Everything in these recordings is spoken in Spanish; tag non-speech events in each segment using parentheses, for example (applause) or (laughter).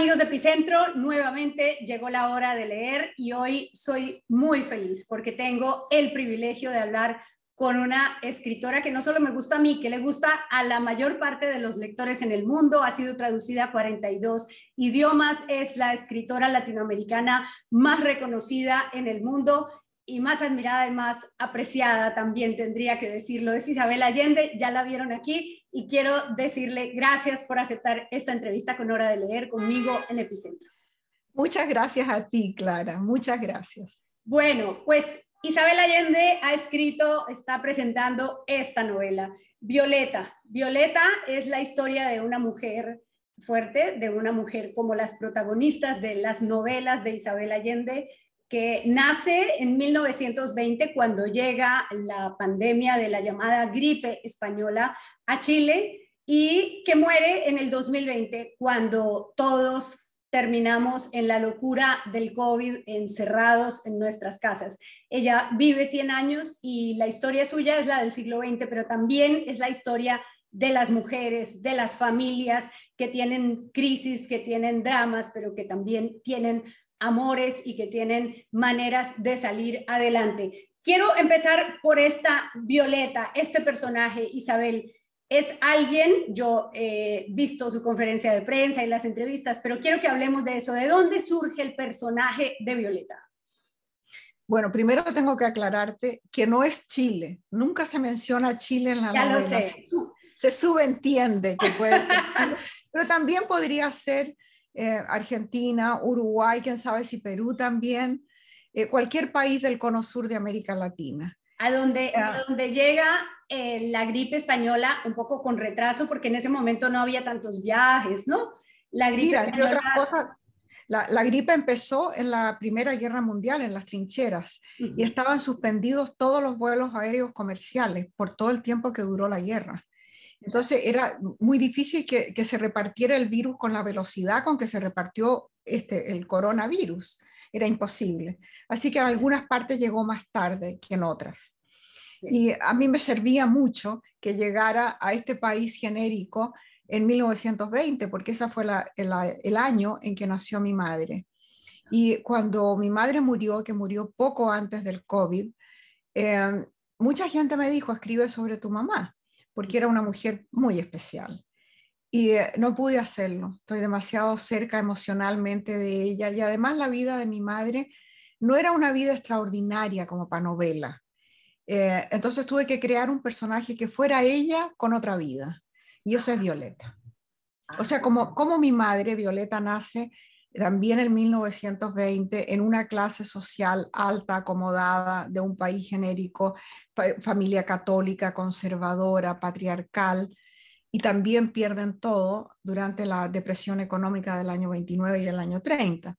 amigos de Epicentro, nuevamente llegó la hora de leer y hoy soy muy feliz porque tengo el privilegio de hablar con una escritora que no solo me gusta a mí, que le gusta a la mayor parte de los lectores en el mundo, ha sido traducida a 42 idiomas, es la escritora latinoamericana más reconocida en el mundo y más admirada y más apreciada también tendría que decirlo, es Isabel Allende, ya la vieron aquí y quiero decirle gracias por aceptar esta entrevista con Hora de Leer conmigo en Epicentro. Muchas gracias a ti, Clara, muchas gracias. Bueno, pues Isabel Allende ha escrito, está presentando esta novela, Violeta. Violeta es la historia de una mujer fuerte, de una mujer como las protagonistas de las novelas de Isabel Allende, que nace en 1920 cuando llega la pandemia de la llamada gripe española a Chile y que muere en el 2020 cuando todos terminamos en la locura del COVID encerrados en nuestras casas. Ella vive 100 años y la historia suya es la del siglo XX, pero también es la historia de las mujeres, de las familias que tienen crisis, que tienen dramas, pero que también tienen amores y que tienen maneras de salir adelante. Quiero empezar por esta Violeta, este personaje, Isabel. Es alguien, yo he visto su conferencia de prensa y las entrevistas, pero quiero que hablemos de eso. ¿De dónde surge el personaje de Violeta? Bueno, primero tengo que aclararte que no es Chile. Nunca se menciona Chile en la ya Se, se, subentiende que puede ser (laughs) pero también podría ser eh, Argentina, Uruguay, quién sabe si Perú también, eh, cualquier país del cono sur de América Latina. A donde, llega eh, la gripe española un poco con retraso, porque en ese momento no había tantos viajes, ¿no? La gripe Mira, la, gripe empezó en la Primera Guerra Mundial, en las trincheras, y estaban suspendidos todos los vuelos aéreos comerciales por todo el tiempo que duró la guerra. Entonces era muy difícil que, se repartiera el virus con la velocidad con que se repartió este, el coronavirus. Era imposible. Así que en algunas partes llegó más tarde que en otras. Y a mí me servía mucho que llegara a este país genérico en 1920, porque ese fue el, año en que nació mi madre. Y cuando mi madre murió, que murió poco antes del COVID, eh, mucha gente me dijo, escribe sobre tu mamá porque era una mujer muy especial. Y eh, no pude hacerlo, estoy demasiado cerca emocionalmente de ella y además la vida de mi madre no era una vida extraordinaria como para novela. Eh, entonces tuve que crear un personaje que fuera ella con otra vida y esa ah. es Violeta. O ah, sea, como, como mi madre, Violeta nace también en 1920 en una clase social alta, acomodada de un país genérico, familia católica, conservadora, patriarcal, y también pierden todo durante la depresión económica del año 29 y el año 30.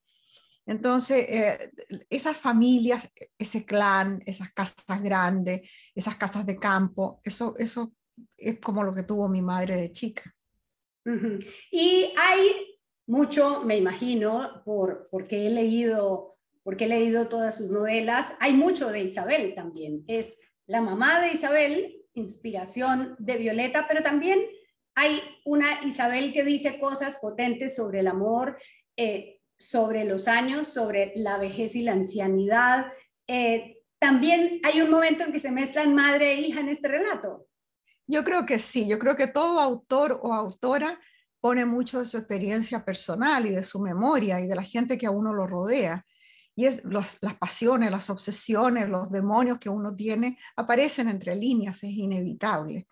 Entonces, eh, esas familias, ese clan, esas casas grandes, esas casas de campo, eso, eso es como lo que tuvo mi madre de chica. Y hay mucho, me imagino, por, porque, he leído, porque he leído todas sus novelas. Hay mucho de Isabel también. Es la mamá de Isabel, inspiración de Violeta, pero también hay una Isabel que dice cosas potentes sobre el amor, eh, sobre los años, sobre la vejez y la ancianidad. Eh, también hay un momento en que se mezclan madre e hija en este relato. Yo creo que sí, yo creo que todo autor o autora pone mucho de su experiencia personal y de su memoria y de la gente que a uno lo rodea. Y es las pasiones, las obsesiones, los demonios que uno tiene aparecen entre líneas, es inevitable.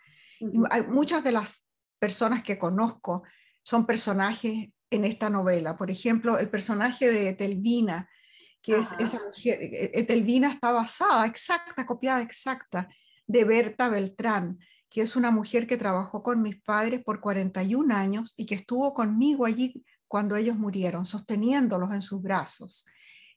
muchas de las personas que conozco son personajes en esta novela. Por ejemplo, el personaje de Etelvina, que es esa mujer, eh, Etelvina está basada, exacta, copiada exacta, de Berta Beltrán que es una mujer que trabajó con mis padres por 41 años y que estuvo conmigo allí cuando ellos murieron, sosteniéndolos en sus brazos.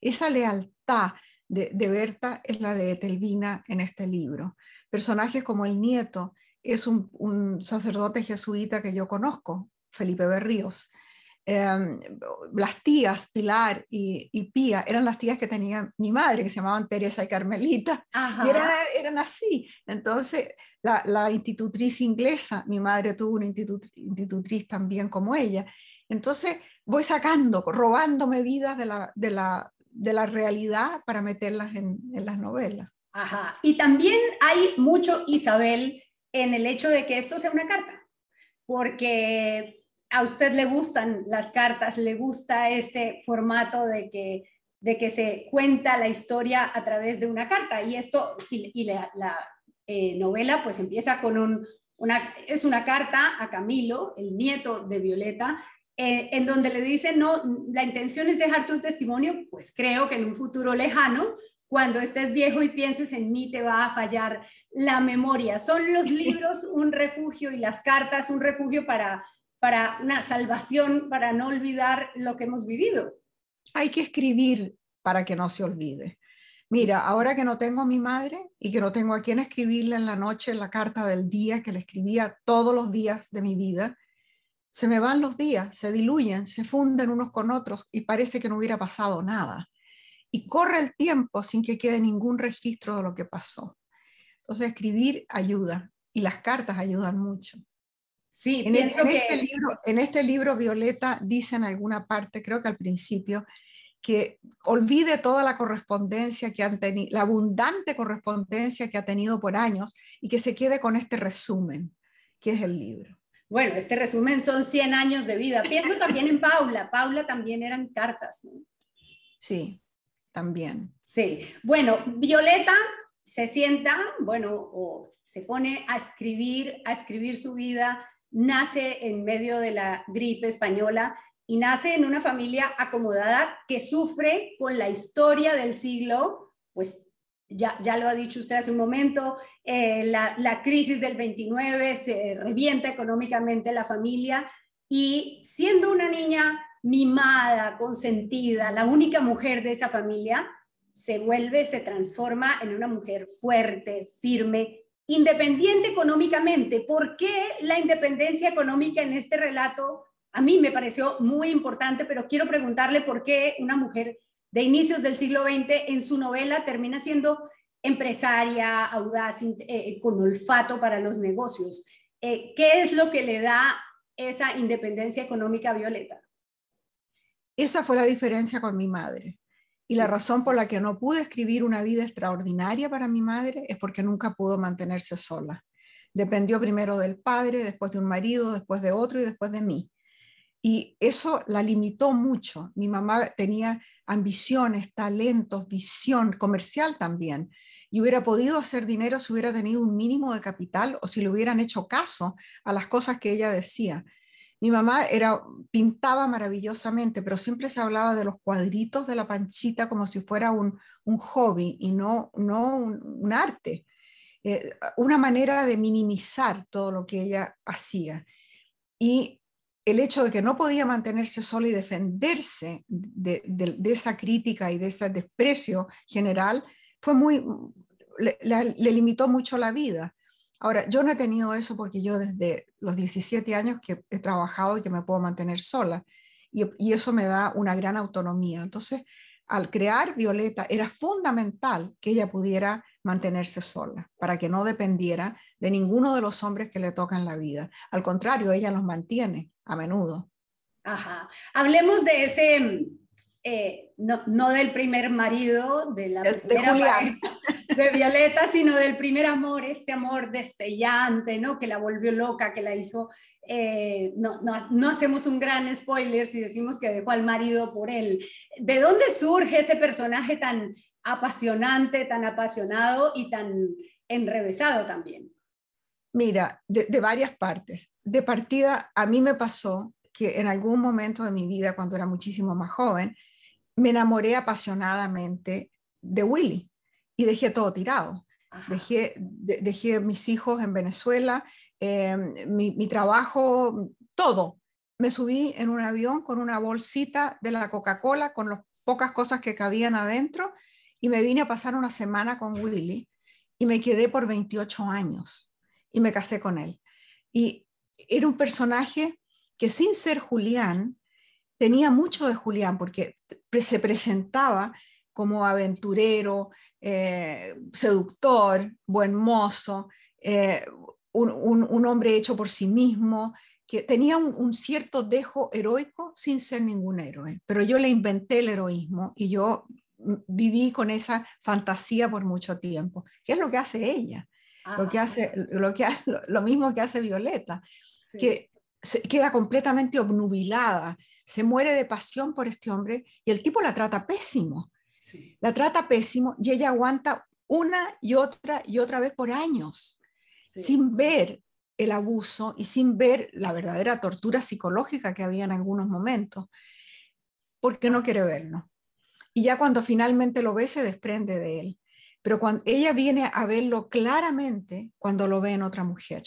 Esa lealtad de, Berta es la de Telvina en este libro. Personajes como el nieto es un sacerdote jesuita que yo conozco, Felipe Berríos, Em, las tías Pilar y, Pía eran las tías que tenía mi madre, que se llamaban Teresa y Carmelita, y eran, así. Entonces, la, institutriz inglesa, mi madre tuvo una institutriz también como ella. Entonces, voy sacando, robándome vidas de la, de la, de la realidad para meterlas en, en las novelas. Y también hay mucho Isabel en el hecho de que esto sea una carta, porque a usted le gustan las cartas, le gusta este formato de que, de que se cuenta la historia a través de una carta. Y esto, y, la, eh, novela pues empieza con un, una, es una carta a Camilo, el nieto de Violeta, eh, en donde le dice, no, la intención es dejar un testimonio, pues creo que en un futuro lejano, cuando estés viejo y pienses en mí, te va a fallar la memoria. Son los libros un refugio y las cartas un refugio para para una salvación, para no olvidar lo que hemos vivido. Hay que escribir para que no se olvide. Mira, ahora que no tengo a mi madre y que no tengo a quien escribirle en la noche la carta del día que le escribía todos los días de mi vida, se me van los días, se diluyen, se funden unos con otros y parece que no hubiera pasado nada. Y corre el tiempo sin que quede ningún registro de lo que pasó. Entonces escribir ayuda y las cartas ayudan mucho. Sí, este en, este libro, Violeta dice en alguna parte, creo que al principio, que olvide toda la correspondencia que han tenido, la abundante correspondencia que ha tenido por años y que se quede con este resumen, que es el libro. Bueno, este resumen son 100 años de vida. Pienso también en Paula. Paula también eran cartas. Sí, también. Sí. Bueno, Violeta se sienta, bueno, o se pone a escribir, a escribir su vida, nace en medio de la gripe española y nace en una familia acomodada que sufre con la historia del siglo, pues ya, lo ha dicho usted hace un momento, eh, la, la, crisis del 29 se revienta económicamente la familia y siendo una niña mimada, consentida, la única mujer de esa familia, se vuelve, se transforma en una mujer fuerte, firme, independiente económicamente. ¿Por qué la independencia económica en este relato? A mí me pareció muy importante, pero quiero preguntarle por qué una mujer de inicios del siglo XX en su novela termina siendo empresaria, audaz, eh, eh, con olfato para los negocios. Eh, ¿Qué es lo que le da esa independencia económica a Violeta? Esa fue la diferencia con mi madre. Y la razón por la que no pude escribir una vida extraordinaria para mi madre es porque nunca pudo mantenerse sola. Dependió primero del padre, después de un marido, después de otro y después de mí. Y eso la limitó mucho. Mi mamá tenía ambiciones, talentos, visión comercial también. Y hubiera podido hacer dinero si hubiera tenido un mínimo de capital o si le hubieran hecho caso a las cosas que ella decía. Mi mamá era, pintaba maravillosamente, pero siempre se hablaba de los cuadritos de la panchita como si fuera un, hobby y no, no un, arte. Eh, una manera de minimizar todo lo que ella hacía. Y el hecho de que no podía mantenerse sola y defenderse de, esa crítica y de ese desprecio general fue muy, le limitó mucho la vida. Ahora, yo no he tenido eso porque yo desde los 17 años que he trabajado y que me puedo mantener sola. Y, eso me da una gran autonomía. Entonces, al crear Violeta, era fundamental que ella pudiera mantenerse sola, para que no dependiera de ninguno de los hombres que le tocan la vida. Al contrario, ella los mantiene a menudo. Ajá. Hablemos de ese eh, no, del primer marido, de la de primera de Violeta, sino del primer amor, este amor destellante, ¿no? Que la volvió loca, que la hizo... Eh, no, no, no, hacemos un gran spoiler si decimos que dejó al marido por él. ¿De dónde surge ese personaje tan apasionante, tan apasionado y tan enrevesado también? Mira, de varias partes. De partida, a mí me pasó que en algún momento de mi vida, cuando era muchísimo más joven, me enamoré apasionadamente de Willy y dejé todo tirado. Dejé, dejé, mis hijos en Venezuela, em, mi, mi, trabajo, todo. Me subí en un avión con una bolsita de la Coca-Cola, con las pocas cosas que cabían adentro, y me vine a pasar una semana con Willy y me quedé por 28 años y me casé con él. Y era un personaje que sin ser Julián, tenía mucho de Julián porque se presentaba como aventurero, eh, seductor, buen mozo, eh, un, hombre hecho por sí mismo, que tenía un, cierto dejo heroico sin ser ningún héroe. Pero yo le inventé el heroísmo y yo viví con esa fantasía por mucho tiempo, ¿Qué es lo que hace ella, ah. lo, que hace, lo, que, lo mismo que hace Violeta, que se queda completamente obnubilada se muere de pasión por este hombre y el tipo la trata pésimo. La trata pésimo y ella aguanta una y otra y otra vez por años, sin ver el abuso y sin ver la verdadera tortura psicológica que había en algunos momentos, porque no quiere verlo. Y ya cuando finalmente lo ve, se desprende de él. Pero cuando ella viene a verlo claramente cuando lo ve en otra mujer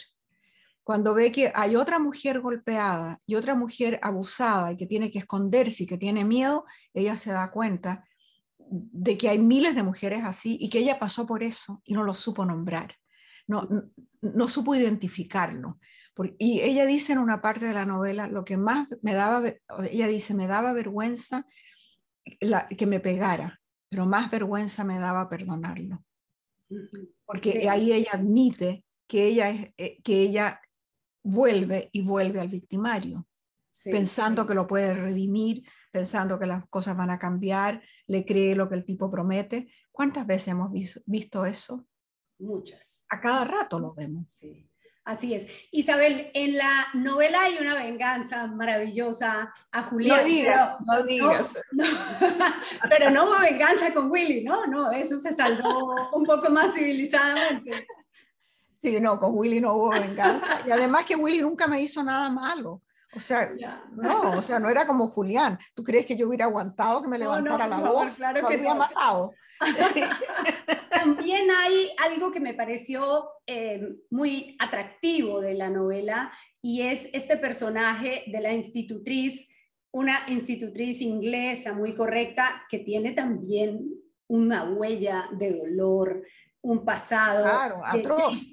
cuando ve que hay otra mujer golpeada y otra mujer abusada y que tiene que esconderse y que tiene miedo, ella se da cuenta de que hay miles de mujeres así y que ella pasó por eso y no lo supo nombrar, no, no, supo identificarlo. Y ella dice en una parte de la novela, lo que más me daba, ella dice, me daba vergüenza que me pegara, pero más vergüenza me daba perdonarlo. Porque ahí ella admite que ella, es, eh, que ella vuelve y vuelve al victimario, pensando que lo puede redimir, pensando que las cosas van a cambiar, le cree lo que el tipo promete. ¿Cuántas veces hemos visto eso? Muchas. A cada rato lo vemos. Así es. Isabel, en la novela hay una venganza maravillosa a Julián. No digas, no digas. (laughs) pero no una venganza con Willy, ¿no? No, eso se saldó un poco más civilizadamente. Sí, no, con Willy no hubo venganza. Y además que Willy nunca me hizo nada malo. O sea, no, o sea, no era como Julián. ¿Tú crees que yo hubiera aguantado que me levantara la voz? Claro que habría matado. (laughs) También hay algo que me pareció eh, muy atractivo de la novela y es este personaje de la institutriz, una institutriz inglesa muy correcta que tiene también una huella de dolor, un pasado atroz,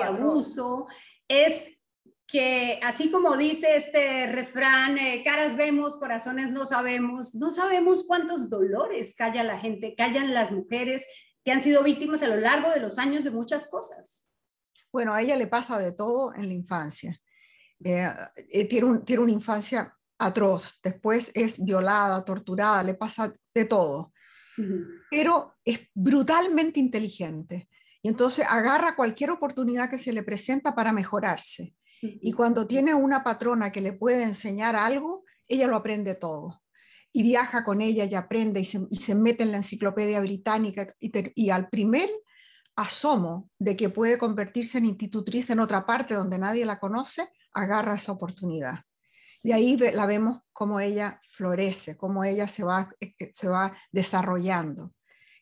abuso, es que así como dice este refrán, eh, caras vemos, corazones no sabemos, no sabemos cuántos dolores calla la gente, callan las mujeres que han sido víctimas a lo largo de los años de muchas cosas. Bueno, a ella le pasa de todo en la infancia. Eh, eh, tiene, tiene una infancia atroz, después es violada, torturada, le pasa de todo pero es brutalmente inteligente. Y entonces agarra cualquier oportunidad que se le presenta para mejorarse. Y cuando tiene una patrona que le puede enseñar algo, ella lo aprende todo. Y viaja con ella y aprende y se, mete en la enciclopedia británica y al primer asomo de que puede convertirse en institutriz en otra parte donde nadie la conoce, agarra esa oportunidad. Y ahí la vemos como ella florece, cómo ella se va, eh, eh, se va desarrollando.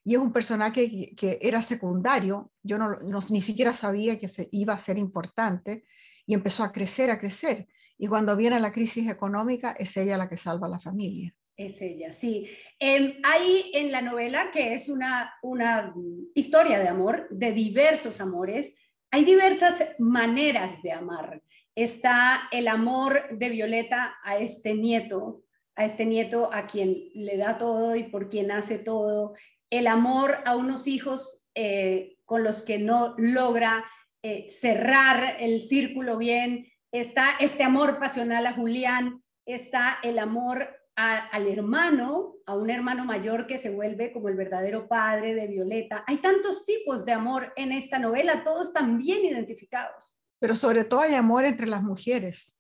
Y es un personaje que, era secundario, yo no, ni siquiera sabía que se, iba a ser importante y empezó a crecer, a crecer. Y cuando viene la crisis económica, es ella la que salva a la familia. Es ella, sí. Eh, em, hay en la novela, que es una, una historia de amor, de diversos amores, hay diversas maneras de amar está el amor de Violeta a este nieto, a este nieto a quien le da todo y por quien hace todo, el amor a unos hijos eh, con los que no logra eh, cerrar el círculo bien, está este amor pasional a Julián, está el amor al hermano, a un hermano mayor que se vuelve como el verdadero padre de Violeta. Hay tantos tipos de amor en esta novela, todos tan bien identificados pero sobre todo hay amor entre las mujeres.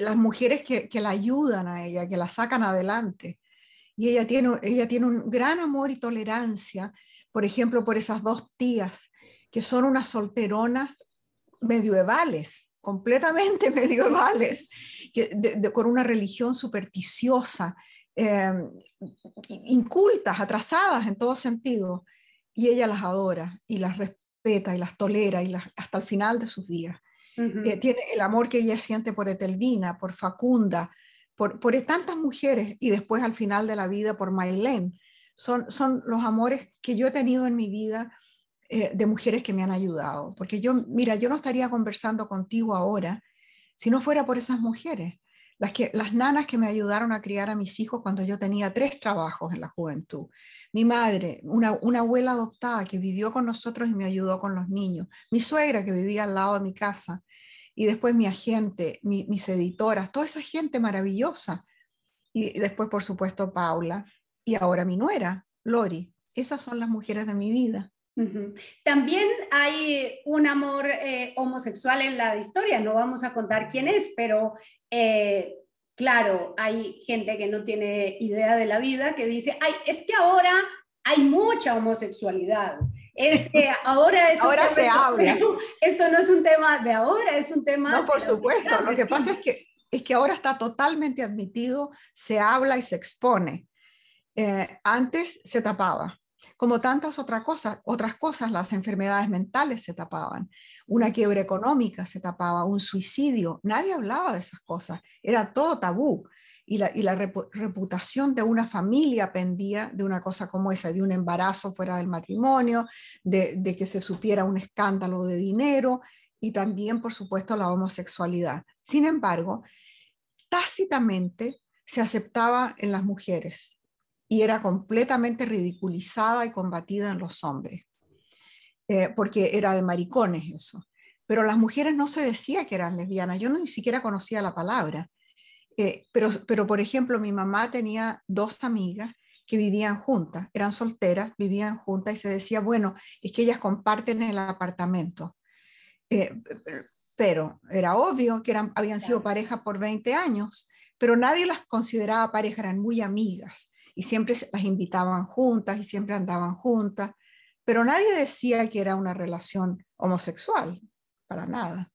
Las mujeres que, la ayudan a ella, que la sacan adelante. Y ella tiene, ella tiene un gran amor y tolerancia, por ejemplo, por esas dos tías, que son unas solteronas medievales, completamente (laughs) medievales, con una religión supersticiosa, em, incultas, atrasadas en todo sentido. Y ella las adora y las, y las tolera y las, hasta el final de sus días. Eh, tiene el amor que ella siente por Etelvina, por Facunda, por, por tantas mujeres y después al final de la vida por Maylene. Son, son los amores que yo he tenido en mi vida eh, de mujeres que me han ayudado. Porque yo, mira, yo no estaría conversando contigo ahora si no fuera por esas mujeres las, que, las nanas que me ayudaron a criar a mis hijos cuando yo tenía tres trabajos en la juventud, mi madre, una, abuela adoptada que vivió con nosotros y me ayudó con los niños, mi suegra que vivía al lado de mi casa, y después mi agente, mis editoras, toda esa gente maravillosa, y después, por supuesto, Paula, y ahora mi nuera, Lori. Esas son las mujeres de mi vida. También hay un amor eh, homosexual en la historia, no vamos a contar quién es, pero eh, claro, hay gente que no tiene idea de la vida que dice, ay, es que ahora hay mucha homosexualidad. que (laughs) ahora es ahora se habla. (laughs) Esto no es un tema de ahora, es un tema... No, por supuesto, lo que pasa es que, es que ahora está totalmente admitido, se habla y se expone. Eh, antes se tapaba como tantas otras cosas, otras cosas, las enfermedades mentales se tapaban, una quiebra económica se tapaba, un suicidio, nadie hablaba de esas cosas, era todo tabú. Y la, reputación de una familia pendía de una cosa como esa, de un embarazo fuera del matrimonio, de que se supiera un escándalo de dinero y también, por supuesto, la homosexualidad. Sin embargo, tácitamente se aceptaba en las mujeres y era completamente ridiculizada y combatida en los hombres, eh, porque era de maricones eso. Pero las mujeres no se decía que eran lesbianas, yo ni siquiera conocía la palabra. Eh, pero, pero, por ejemplo, mi mamá tenía dos amigas que vivían juntas, eran solteras, vivían juntas y se decía, bueno, es que ellas comparten el apartamento. Eh, pero era obvio que eran, habían sido pareja por 20 años, pero nadie las consideraba pareja, eran muy amigas y siempre las invitaban juntas y siempre andaban juntas, pero nadie decía que era una relación homosexual, para nada.